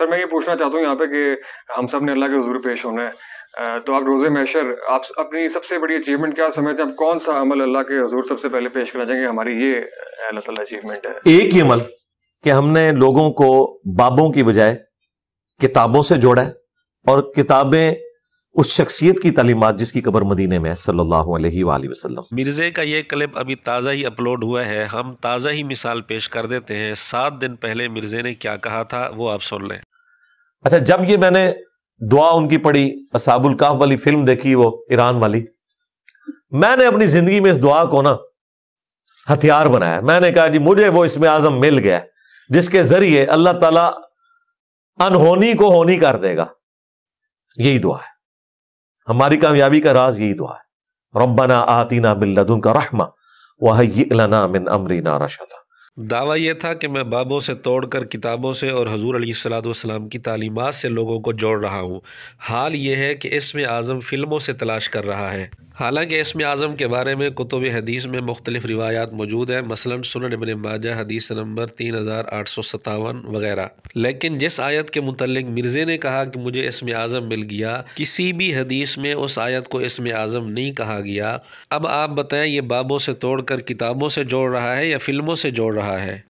sir मैं ये पूछना चाहता हूँ यहाँ पे कि हम सब ने अल्लाह के हजूर पेश होना है तो आप रोज़े मैशर आप अपनी सबसे बड़ी अचीवमेंट क्या समझते हैं आप कौन सा अमल अल्लाह के हजूर सबसे पहले पेश करना चाहेंगे हमारी ये अल्लाह तला अचीवमेंट है एक ही अमल कि हमने लोगों को बाबों की बजाय किताबों से जोड़ा है और किताबें उस शख्सियत की तालीमत जिसकी कबर मदीने में है सल्लल्लाहु अलैहि वसल्लम मिर्ज़े का ये क्लिप अभी ताज़ा ही अपलोड हुआ है हम ताज़ा ही मिसाल पेश कर देते हैं सात दिन पहले मिर्ज़े ने क्या कहा था वो आप सुन लें अच्छा जब ये मैंने दुआ उनकी पढ़ी असाबुल काफ वाली फिल्म देखी वो ईरान वाली मैंने अपनी जिंदगी में इस दुआ को ना हथियार बनाया मैंने कहा जी मुझे वो इसमें आजम मिल गया जिसके जरिए अल्लाह ताला अनहोनी को होनी कर देगा यही दुआ है हमारी कामयाबी का राज यही दुआ है रब्बना आतीना बिल्लदुन का रहमा वह मिन अमरीना रशदा दावा यह था कि मैं बाबों से तोड़कर किताबों से और हजूर अलीसलाम की तालीमत से लोगों को जोड़ रहा हूँ हाल यह है कि इसमें आज़म फ़िल्मों से तलाश कर रहा है हालांकि इसमें आज़म के बारे में कुतुब हदीस में मुख्तलिफ रिवायात मौजूद हैं मसलन सुन इबन माजा हदीस नंबर तीन हज़ार आठ सौ सतावन वगैरह लेकिन जिस आयत के मतलब मिर्जे ने कहा कि मुझे इसमें आज़म मिल गया किसी भी हदीस में उस आयत को इसमें आज़म नहीं कहा गया अब आप बताएं ये बाबों से तोड़ कर किताबों से जोड़ रहा है या फ़िल्मों से जोड़ रहा है